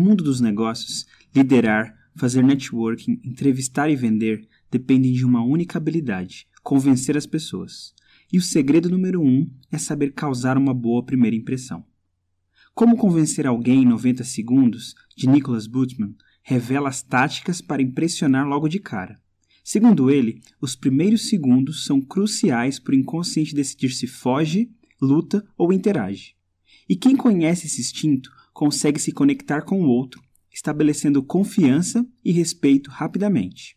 No mundo dos negócios, liderar, fazer networking, entrevistar e vender dependem de uma única habilidade: convencer as pessoas. E o segredo número um é saber causar uma boa primeira impressão. Como Convencer Alguém em 90 Segundos, de Nicholas Butman, revela as táticas para impressionar logo de cara. Segundo ele, os primeiros segundos são cruciais para o inconsciente decidir se foge, luta ou interage. E quem conhece esse instinto consegue se conectar com o outro, estabelecendo confiança e respeito rapidamente.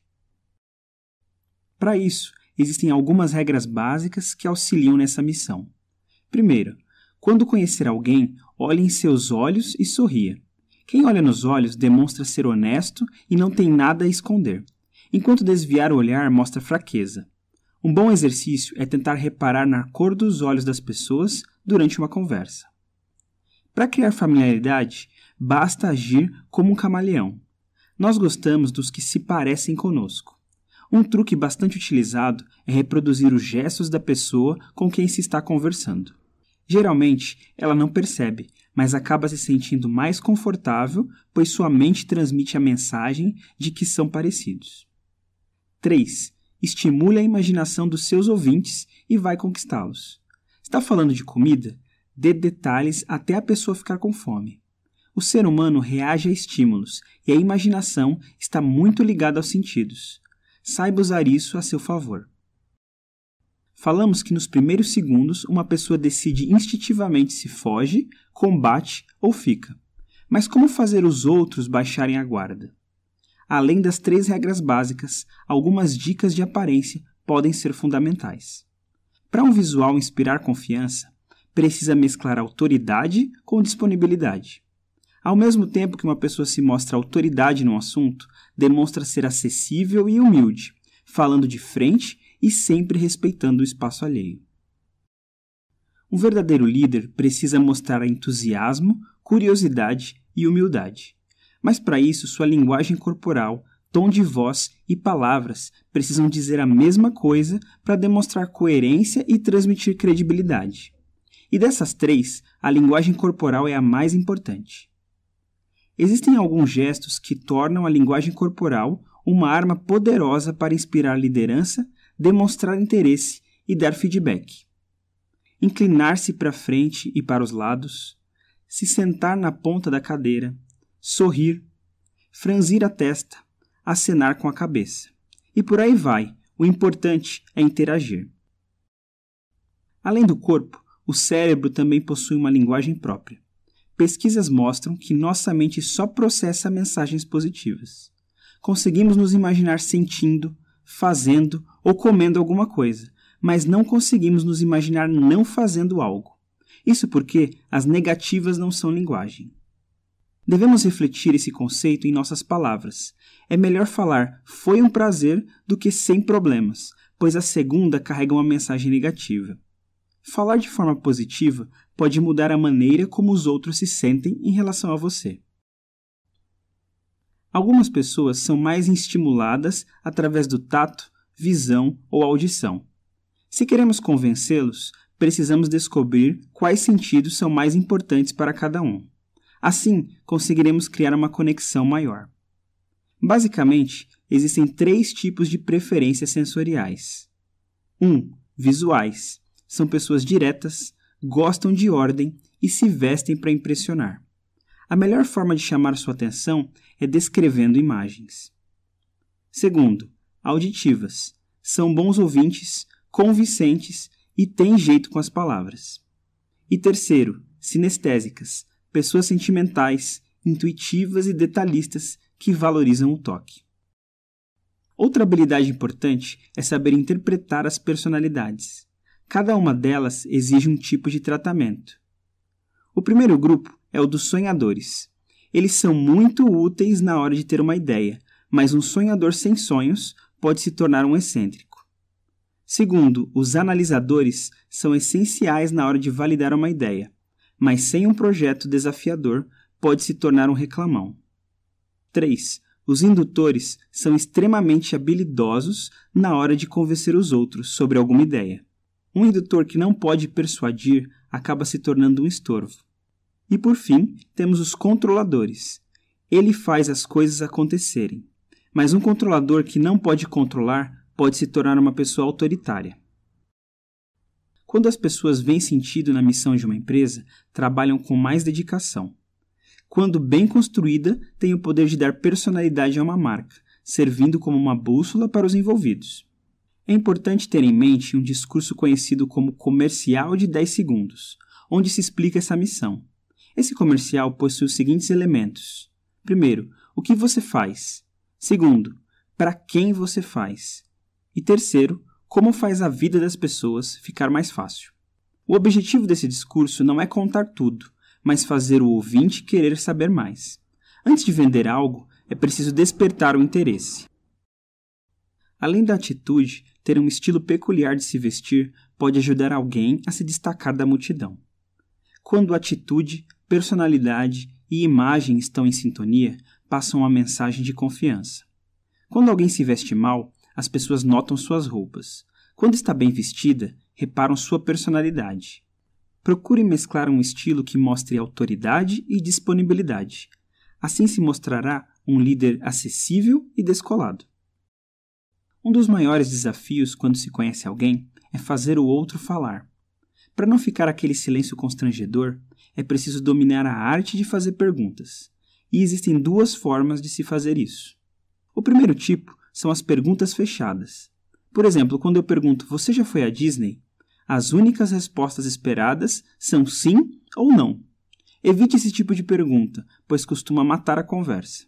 Para isso, existem algumas regras básicas que auxiliam nessa missão. Primeira, quando conhecer alguém, olhe em seus olhos e sorria. Quem olha nos olhos demonstra ser honesto e não tem nada a esconder, enquanto desviar o olhar mostra fraqueza. Um bom exercício é tentar reparar na cor dos olhos das pessoas durante uma conversa. Para criar familiaridade, basta agir como um camaleão. Nós gostamos dos que se parecem conosco. Um truque bastante utilizado é reproduzir os gestos da pessoa com quem se está conversando. Geralmente, ela não percebe, mas acaba se sentindo mais confortável, pois sua mente transmite a mensagem de que são parecidos. 3. Estimule a imaginação dos seus ouvintes e vai conquistá-los. Está falando de comida? dê detalhes até a pessoa ficar com fome. O ser humano reage a estímulos e a imaginação está muito ligada aos sentidos. Saiba usar isso a seu favor. Falamos que nos primeiros segundos uma pessoa decide instintivamente se foge, combate ou fica. Mas como fazer os outros baixarem a guarda? Além das três regras básicas, algumas dicas de aparência podem ser fundamentais. Para um visual inspirar confiança, precisa mesclar autoridade com disponibilidade. Ao mesmo tempo que uma pessoa se mostra autoridade no assunto, demonstra ser acessível e humilde, falando de frente e sempre respeitando o espaço alheio. Um verdadeiro líder precisa mostrar entusiasmo, curiosidade e humildade. Mas para isso, sua linguagem corporal, tom de voz e palavras precisam dizer a mesma coisa para demonstrar coerência e transmitir credibilidade. E dessas três, a linguagem corporal é a mais importante. Existem alguns gestos que tornam a linguagem corporal uma arma poderosa para inspirar liderança, demonstrar interesse e dar feedback. Inclinar-se para frente e para os lados, se sentar na ponta da cadeira, sorrir, franzir a testa, acenar com a cabeça. E por aí vai, o importante é interagir. Além do corpo, o cérebro também possui uma linguagem própria. Pesquisas mostram que nossa mente só processa mensagens positivas. Conseguimos nos imaginar sentindo, fazendo ou comendo alguma coisa, mas não conseguimos nos imaginar não fazendo algo. Isso porque as negativas não são linguagem. Devemos refletir esse conceito em nossas palavras. É melhor falar foi um prazer do que sem problemas, pois a segunda carrega uma mensagem negativa. Falar de forma positiva pode mudar a maneira como os outros se sentem em relação a você. Algumas pessoas são mais estimuladas através do tato, visão ou audição. Se queremos convencê-los, precisamos descobrir quais sentidos são mais importantes para cada um. Assim, conseguiremos criar uma conexão maior. Basicamente, existem três tipos de preferências sensoriais: 1. Um, visuais são pessoas diretas, gostam de ordem e se vestem para impressionar. A melhor forma de chamar sua atenção é descrevendo imagens. Segundo, auditivas. São bons ouvintes, convincentes e têm jeito com as palavras. E terceiro, sinestésicas. Pessoas sentimentais, intuitivas e detalhistas que valorizam o toque. Outra habilidade importante é saber interpretar as personalidades. Cada uma delas exige um tipo de tratamento. O primeiro grupo é o dos sonhadores. Eles são muito úteis na hora de ter uma ideia, mas um sonhador sem sonhos pode se tornar um excêntrico. Segundo, os analisadores são essenciais na hora de validar uma ideia, mas sem um projeto desafiador pode se tornar um reclamão. 3. Os indutores são extremamente habilidosos na hora de convencer os outros sobre alguma ideia um indutor que não pode persuadir acaba se tornando um estorvo. E por fim, temos os controladores. Ele faz as coisas acontecerem. Mas um controlador que não pode controlar pode se tornar uma pessoa autoritária. Quando as pessoas veem sentido na missão de uma empresa, trabalham com mais dedicação. Quando bem construída, tem o poder de dar personalidade a uma marca, servindo como uma bússola para os envolvidos. É importante ter em mente um discurso conhecido como comercial de 10 segundos, onde se explica essa missão. Esse comercial possui os seguintes elementos: primeiro, o que você faz. Segundo, para quem você faz. E terceiro, como faz a vida das pessoas ficar mais fácil. O objetivo desse discurso não é contar tudo, mas fazer o ouvinte querer saber mais. Antes de vender algo, é preciso despertar o interesse. Além da atitude, ter um estilo peculiar de se vestir pode ajudar alguém a se destacar da multidão. Quando atitude, personalidade e imagem estão em sintonia, passam uma mensagem de confiança. Quando alguém se veste mal, as pessoas notam suas roupas. Quando está bem vestida, reparam sua personalidade. Procure mesclar um estilo que mostre autoridade e disponibilidade. Assim se mostrará um líder acessível e descolado. Um dos maiores desafios quando se conhece alguém é fazer o outro falar. Para não ficar aquele silêncio constrangedor, é preciso dominar a arte de fazer perguntas. E existem duas formas de se fazer isso. O primeiro tipo são as perguntas fechadas. Por exemplo, quando eu pergunto: Você já foi à Disney? As únicas respostas esperadas são sim ou não. Evite esse tipo de pergunta, pois costuma matar a conversa.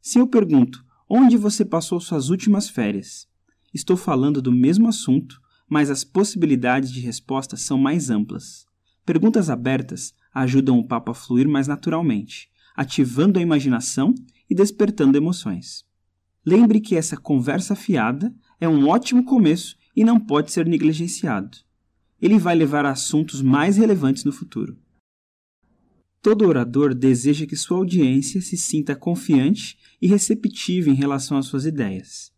Se eu pergunto: Onde você passou suas últimas férias? Estou falando do mesmo assunto, mas as possibilidades de resposta são mais amplas. Perguntas abertas ajudam o papo a fluir mais naturalmente, ativando a imaginação e despertando emoções. Lembre que essa conversa fiada é um ótimo começo e não pode ser negligenciado. Ele vai levar a assuntos mais relevantes no futuro. Todo orador deseja que sua audiência se sinta confiante e receptiva em relação às suas ideias.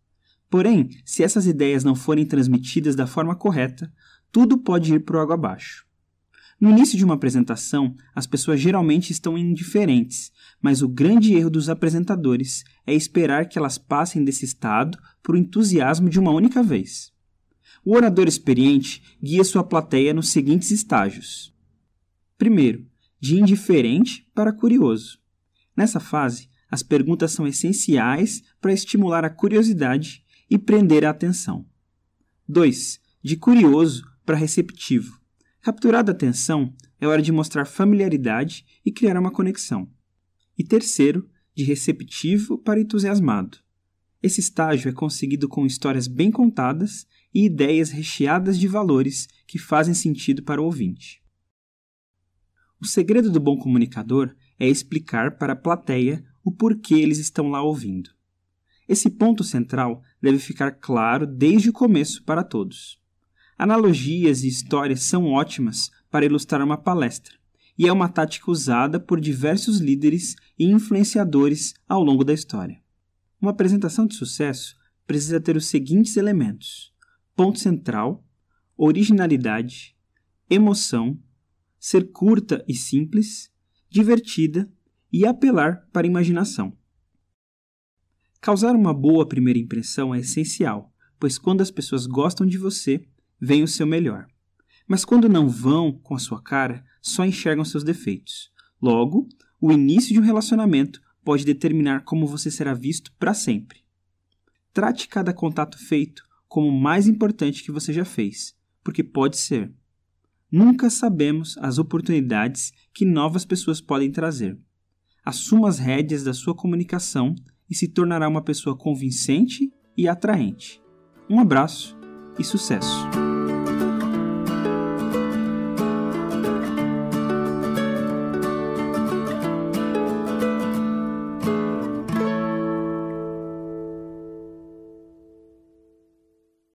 Porém, se essas ideias não forem transmitidas da forma correta, tudo pode ir para o água abaixo. No início de uma apresentação, as pessoas geralmente estão indiferentes, mas o grande erro dos apresentadores é esperar que elas passem desse estado para o entusiasmo de uma única vez. O orador experiente guia sua plateia nos seguintes estágios. Primeiro, de indiferente para curioso. Nessa fase, as perguntas são essenciais para estimular a curiosidade e prender a atenção. 2. De curioso para receptivo. Capturada a atenção, é hora de mostrar familiaridade e criar uma conexão. E terceiro, de receptivo para entusiasmado. Esse estágio é conseguido com histórias bem contadas e ideias recheadas de valores que fazem sentido para o ouvinte. O segredo do bom comunicador é explicar para a plateia o porquê eles estão lá ouvindo. Esse ponto central deve ficar claro desde o começo para todos. Analogias e histórias são ótimas para ilustrar uma palestra, e é uma tática usada por diversos líderes e influenciadores ao longo da história. Uma apresentação de sucesso precisa ter os seguintes elementos: ponto central, originalidade, emoção ser curta e simples, divertida e apelar para a imaginação. Causar uma boa primeira impressão é essencial, pois quando as pessoas gostam de você, vem o seu melhor. Mas quando não vão com a sua cara, só enxergam seus defeitos. Logo, o início de um relacionamento pode determinar como você será visto para sempre. Trate cada contato feito como o mais importante que você já fez, porque pode ser Nunca sabemos as oportunidades que novas pessoas podem trazer. Assuma as rédeas da sua comunicação e se tornará uma pessoa convincente e atraente. Um abraço e sucesso!